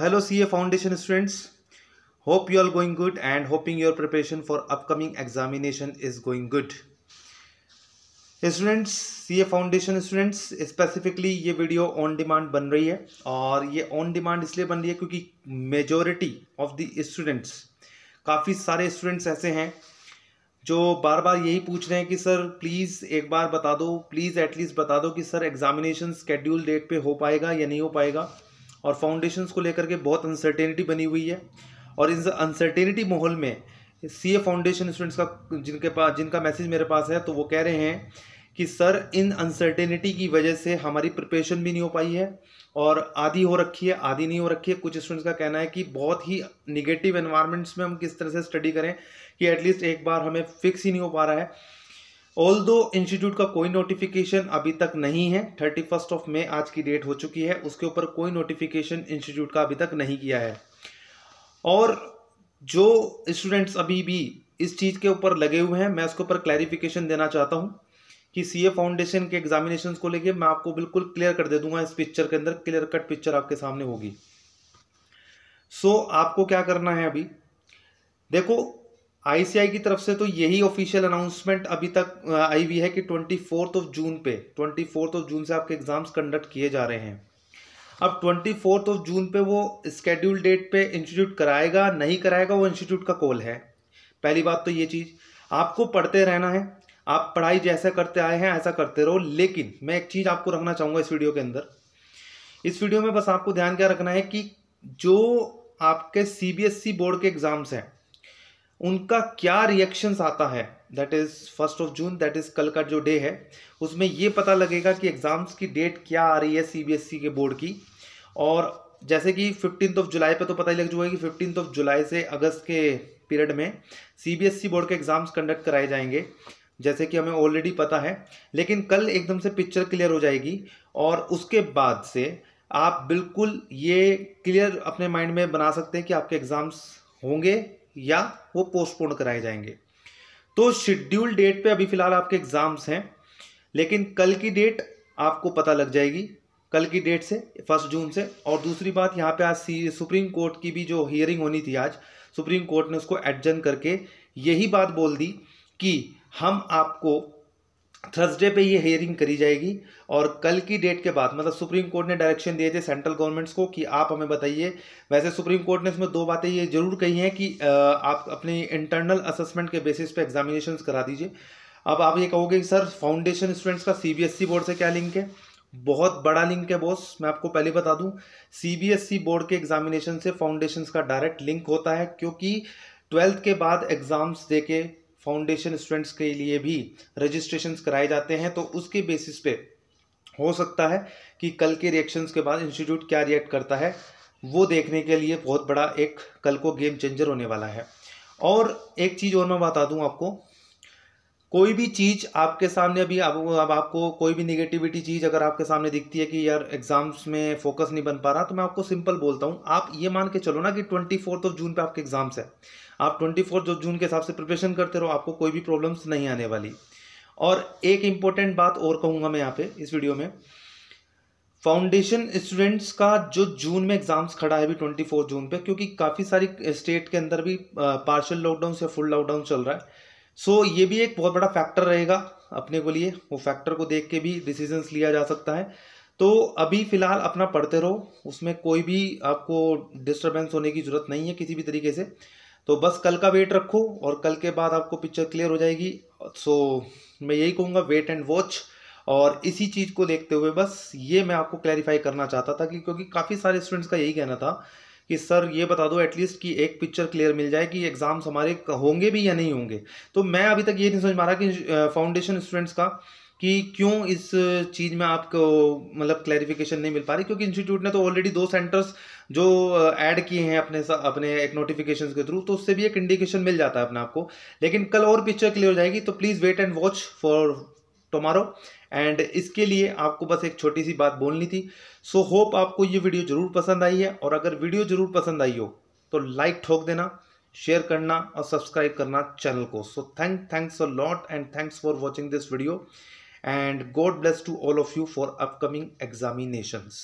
hello C A foundation students hope you are going good and hoping your preparation for upcoming examination is going good students C A foundation students specifically ये video on demand बन रही है और ये on demand इसलिए बन रही है क्योंकि मेजोरिटी ऑफ द स्टूडेंट्स काफ़ी सारे स्टूडेंट्स ऐसे हैं जो बार बार यही पूछ रहे हैं कि सर प्लीज़ एक बार बता दो प्लीज़ एटलीस्ट बता दो कि सर एग्जामिनेशन स्केड्यूल डेट पे हो पाएगा या नहीं हो पाएगा और फाउंडेशंस को लेकर के बहुत अनसर्टेनिटी बनी हुई है और इस अनसर्टेनिटी माहौल में सी ए फाउंडेशन स्टूडेंट्स का जिनके पास जिनका मैसेज मेरे पास है तो वो कह रहे हैं कि सर इन अनसर्टेनिटी की वजह से हमारी प्रिपरेशन भी नहीं हो पाई है और आधी हो रखी है आधी नहीं हो रखी है कुछ स्टूडेंट्स का कहना है कि बहुत ही निगेटिव एनवायरनमेंट्स में हम किस तरह से स्टडी करें कि एटलीस्ट एक बार हमें फिक्स ही नहीं हो पा रहा है ऑल दो इंस्टीट्यूट का कोई नोटिफिकेशन अभी तक नहीं है थर्टी फर्स्ट ऑफ मे आज की डेट हो चुकी है उसके ऊपर कोई नोटिफिकेशन इंस्टीट्यूट का अभी तक नहीं किया है और जो स्टूडेंट्स अभी भी इस चीज़ के ऊपर लगे हुए हैं मैं उसके ऊपर क्लैरिफिकेशन देना चाहता हूँ कि ए फाउंडेशन के एग्जामिनेशन को लेके मैं आपको बिल्कुल क्लियर कर दे दूंगा इस पिक्चर के अंदर क्लियर कट पिक्चर आपके सामने होगी सो so, आपको क्या करना है अभी देखो आईसीआई की तरफ से तो यही ऑफिशियल अनाउंसमेंट अभी तक आई हुई है कि ट्वेंटी फोर्थ ऑफ जून पे ट्वेंटी फोर्थ ऑफ जून से आपके एग्ज़ाम्स कंडक्ट किए जा रहे हैं अब ट्वेंटी फोर्थ ऑफ जून पे वो स्केड्यूल डेट पे इंस्टीट्यूट कराएगा नहीं कराएगा वो इंस्टीट्यूट का कॉल है पहली बात तो ये चीज़ आपको पढ़ते रहना है आप पढ़ाई जैसा करते आए हैं ऐसा करते रहो लेकिन मैं एक चीज़ आपको रखना चाहूँगा इस वीडियो के अंदर इस वीडियो में बस आपको ध्यान क्या रखना है कि जो आपके सी बोर्ड e के एग्ज़ाम्स हैं उनका क्या रिएक्शंस आता है that is first of June that is कल का जो डे है उसमें ये पता लगेगा कि एग्ज़ाम्स की डेट क्या आ रही है सीबीएसई e के बोर्ड की और जैसे कि फिफ्टीन ऑफ जुलाई पे तो पता ही लग चुका है कि फिफ्टीन ऑफ जुलाई से अगस्त के पीरियड में सीबीएसई बोर्ड e के एग्ज़ाम्स कंडक्ट कराए जाएंगे जैसे कि हमें ऑलरेडी पता है लेकिन कल एकदम से पिक्चर क्लियर हो जाएगी और उसके बाद से आप बिल्कुल ये क्लियर अपने माइंड में बना सकते हैं कि आपके एग्ज़ाम्स होंगे या वो पोस्टपोन कराए जाएंगे तो शेड्यूल डेट पे अभी फ़िलहाल आपके एग्ज़ाम्स हैं लेकिन कल की डेट आपको पता लग जाएगी कल की डेट से फर्स्ट जून से और दूसरी बात यहाँ पे आज सी सुप्रीम कोर्ट की भी जो हियरिंग होनी थी आज सुप्रीम कोर्ट ने उसको एडजन करके यही बात बोल दी कि हम आपको थर्सडे पे ये हेयरिंग करी जाएगी और कल की डेट के बाद मतलब सुप्रीम कोर्ट ने डायरेक्शन दिए थे सेंट्रल गवर्नमेंट्स को कि आप हमें बताइए वैसे सुप्रीम कोर्ट ने इसमें दो बातें ये जरूर कही हैं कि आप अपनी इंटरनल असेसमेंट के बेसिस पे एग्जामिनेशन करा दीजिए अब आप ये कहोगे कि सर फाउंडेशन स्टूडेंट्स का सी बोर्ड e से क्या लिंक है बहुत बड़ा लिंक है बॉस मैं आपको पहले बता दूं सीबीएसई बोर्ड e के एग्जामिनेशन से फाउंडेशन का डायरेक्ट लिंक होता है क्योंकि ट्वेल्थ के बाद एग्जाम्स देके फाउंडेशन स्टूडेंट्स के लिए भी रजिस्ट्रेशन कराए जाते हैं तो उसके बेसिस पे हो सकता है कि कल के रिएक्शंस के बाद इंस्टीट्यूट क्या रिएक्ट करता है वो देखने के लिए बहुत बड़ा एक कल को गेम चेंजर होने वाला है और एक चीज़ और मैं बता दूं आपको कोई भी चीज़ आपके सामने अभी अब आप, अब आपको कोई भी निगेटिविटी चीज़ अगर आपके सामने दिखती है कि यार एग्जाम्स में फोकस नहीं बन पा रहा तो मैं आपको सिंपल बोलता हूँ आप ये मान के चलो ना कि ट्वेंटी फोर्थ ऑफ जून पे आपके एग्जाम्स है आप ट्वेंटी फोर्थ ऑफ जून के हिसाब से प्रिपरेशन करते रहो आपको कोई भी प्रॉब्लम्स नहीं आने वाली और एक इम्पोर्टेंट बात और कहूँगा मैं यहाँ पे इस वीडियो में फाउंडेशन स्टूडेंट्स का जो जून में एग्जाम्स खड़ा है अभी ट्वेंटी जून पे क्योंकि काफ़ी सारी स्टेट के अंदर भी पार्शल लॉकडाउन या फुल लॉकडाउन चल रहा है सो so, ये भी एक बहुत बड़ा फैक्टर रहेगा अपने को लिए वो फैक्टर को देख के भी डिसीजंस लिया जा सकता है तो अभी फ़िलहाल अपना पढ़ते रहो उसमें कोई भी आपको डिस्टर्बेंस होने की ज़रूरत नहीं है किसी भी तरीके से तो बस कल का वेट रखो और कल के बाद आपको पिक्चर क्लियर हो जाएगी सो मैं यही कहूँगा वेट एंड वॉच और इसी चीज़ को देखते हुए बस ये मैं आपको क्लैरिफाई करना चाहता था कि क्योंकि काफ़ी सारे स्टूडेंट्स का यही कहना था कि सर ये बता दो एटलीस्ट कि एक पिक्चर क्लियर मिल जाए कि एग्ज़ाम्स हमारे होंगे भी या नहीं होंगे तो मैं अभी तक ये नहीं समझ पा रहा कि फाउंडेशन स्टूडेंट्स का कि क्यों इस चीज़ में आपको मतलब क्लैरिफिकेशन नहीं मिल पा रही क्योंकि इंस्टीट्यूट ने तो ऑलरेडी दो सेंटर्स जो ऐड किए हैं अपने अपने एक नोटिफिकेशन के थ्रू तो उससे भी एक इंडिकेशन मिल जाता है अपने आपको लेकिन कल और पिक्चर क्लियर हो जाएगी तो please wait and watch for tomorrow morrow and इसके लिए आपको बस एक छोटी सी बात बोलनी थी सो so, होप आपको ये वीडियो ज़रूर पसंद आई है और अगर वीडियो ज़रूर पसंद आई हो तो लाइक ठोक देना शेयर करना और सब्सक्राइब करना चैनल को so thank thanks a lot and thanks for watching this video and God bless to all of you for upcoming examinations